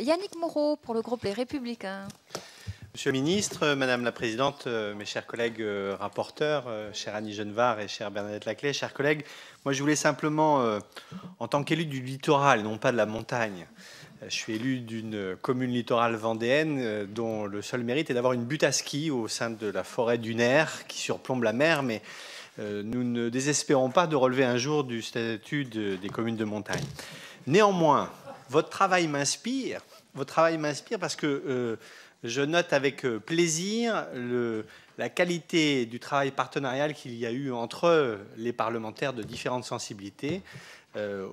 Yannick Moreau pour le groupe Les Républicains. Monsieur le ministre, Madame la Présidente, euh, mes chers collègues euh, rapporteurs, euh, chère Annie Genevard et chère Bernadette Laclay, chers collègues, moi je voulais simplement, en tant qu'élu du littoral, non pas de la montagne, je suis élu d'une commune littorale vendéenne dont le seul mérite est d'avoir une butte à ski au sein de la forêt dunaire qui surplombe la mer, mais nous ne désespérons pas de relever un jour du statut des communes de montagne. Néanmoins, votre travail m'inspire. Votre travail m'inspire parce que euh, je note avec euh, plaisir la qualité du travail partenarial qu'il y a eu entre euh, les parlementaires de différentes sensibilités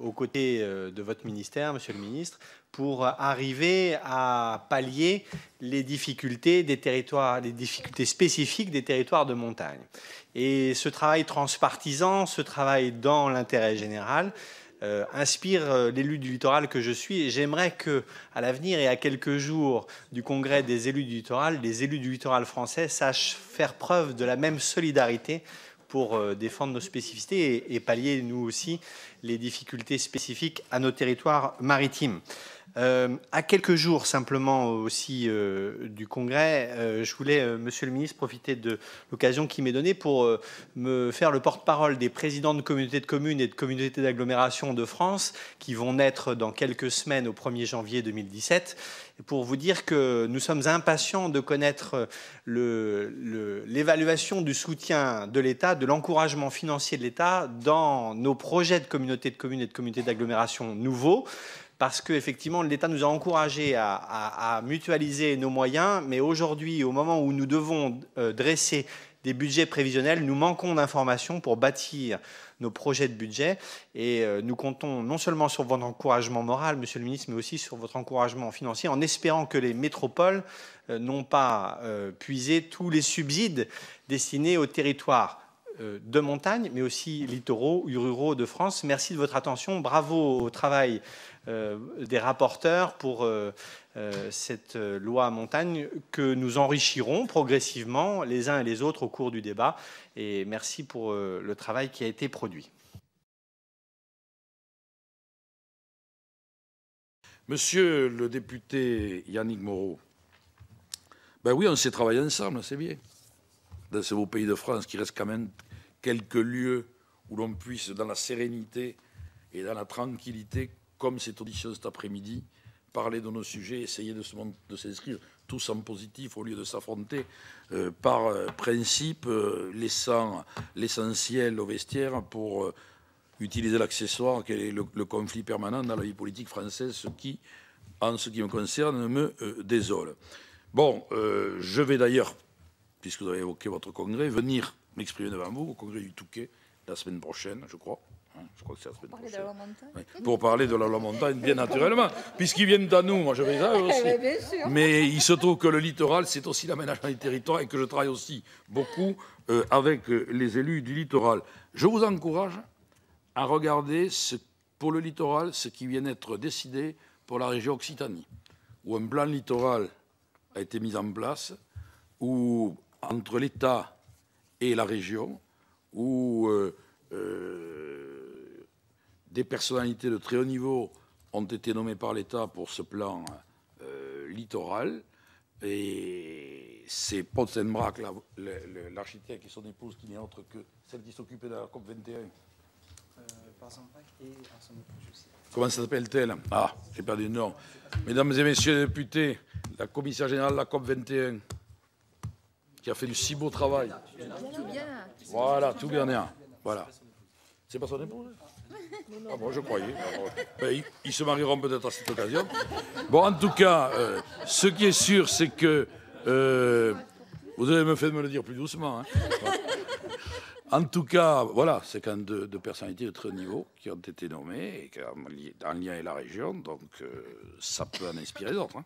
aux côtés de votre ministère, Monsieur le Ministre, pour arriver à pallier les difficultés des territoires, les difficultés spécifiques des territoires de montagne. Et ce travail transpartisan, ce travail dans l'intérêt général, euh, inspire euh, l'élu du littoral que je suis. Et j'aimerais que, à l'avenir et à quelques jours du congrès des élus du littoral, les élus du littoral français sachent faire preuve de la même solidarité pour euh, défendre nos spécificités et pallier, nous aussi, les difficultés spécifiques à nos territoires maritimes. Euh, à quelques jours simplement aussi euh, du Congrès, euh, je voulais, Monsieur le Ministre, profiter de l'occasion qui m'est donnée pour me faire le porte-parole des présidents de communautés de communes et de communautés d'agglomération de France qui vont naître dans quelques semaines au 1er janvier 2017 pour vous dire que nous sommes impatients de connaître l'évaluation du soutien de l'État, de l'encouragement financier de l'État dans nos projets de communautés de communes et de communautés d'agglomération nouveaux parce qu'effectivement, l'État nous a encouragés à, mutualiser nos moyens, mais aujourd'hui, au moment où nous devons euh, dresser des budgets prévisionnels, nous manquons d'informations pour bâtir nos projets de budget, et euh, nous comptons non seulement sur votre encouragement moral, Monsieur le Ministre, mais aussi sur votre encouragement financier, en espérant que les métropoles euh, n'ont pas puisé tous les subsides destinés aux territoires euh, de montagne, mais aussi littoraux, ruraux de France. Merci de votre attention. Bravo au travail euh, des rapporteurs pour euh, cette loi montagne que nous enrichirons progressivement les uns et les autres au cours du débat. Et merci pour le travail qui a été produit. Monsieur le député Yannick Moreau, ben oui, on s'est travaillé ensemble, c'est bien. Dans ce beau pays de France qui reste quand même quelques lieux où l'on puisse, dans la sérénité et dans la tranquillité, comme cette audition cet après-midi, parler de nos sujets, essayer de s'inscrire tous en positif au lieu de s'affronter euh, par euh, principe, euh, laissant l'essentiel au vestiaire pour utiliser l'accessoire qu'est le, conflit permanent dans la vie politique française, ce qui, en ce qui me concerne, me désole. Bon, je vais d'ailleurs, puisque vous avez évoqué votre congrès, venir m'exprimer devant vous au congrès du Touquet la semaine prochaine, je crois. Hein, je crois que c'est la semaine pour parler De la Pour parler de la montagne, bien naturellement, puisqu'ils viennent à nous, moi je vais eh aussi. Ben, Mais, il se trouve que le littoral, c'est aussi l'aménagement des territoires et que je travaille aussi beaucoup euh, avec euh, les élus du littoral. Je vous encourage à regarder ce, pour le littoral ce qui vient d'être décidé pour la région Occitanie, où un plan littoral a été mis en place, où entre l'État, et la région, où euh, euh, des personnalités de très haut niveau ont été nommées par l'État pour ce plan euh, littoral. Et c'est Potsenbrach, l'architecte et son épouse, qui n'est autre que celle qui s'occupait de la COP21. Comment s'appelle-t-elle Ah, j'ai perdu le nom. Mesdames et messieurs les députés, la commissaire générale de la COP21 qui a fait du si beau travail. Voilà, tout bien Voilà. C'est pas son épouse hein Ah bon, je croyais. Ah ils se marieront peut-être à cette occasion. Bon, en tout cas, euh, ce qui est sûr, c'est que... Euh, vous avez me de me le dire plus doucement. Hein. En tout cas, voilà, c'est quand même deux, personnalités de très haut niveau qui ont été nommées, et qui en lien avec la région, donc euh, ça peut en inspirer d'autres. Hein.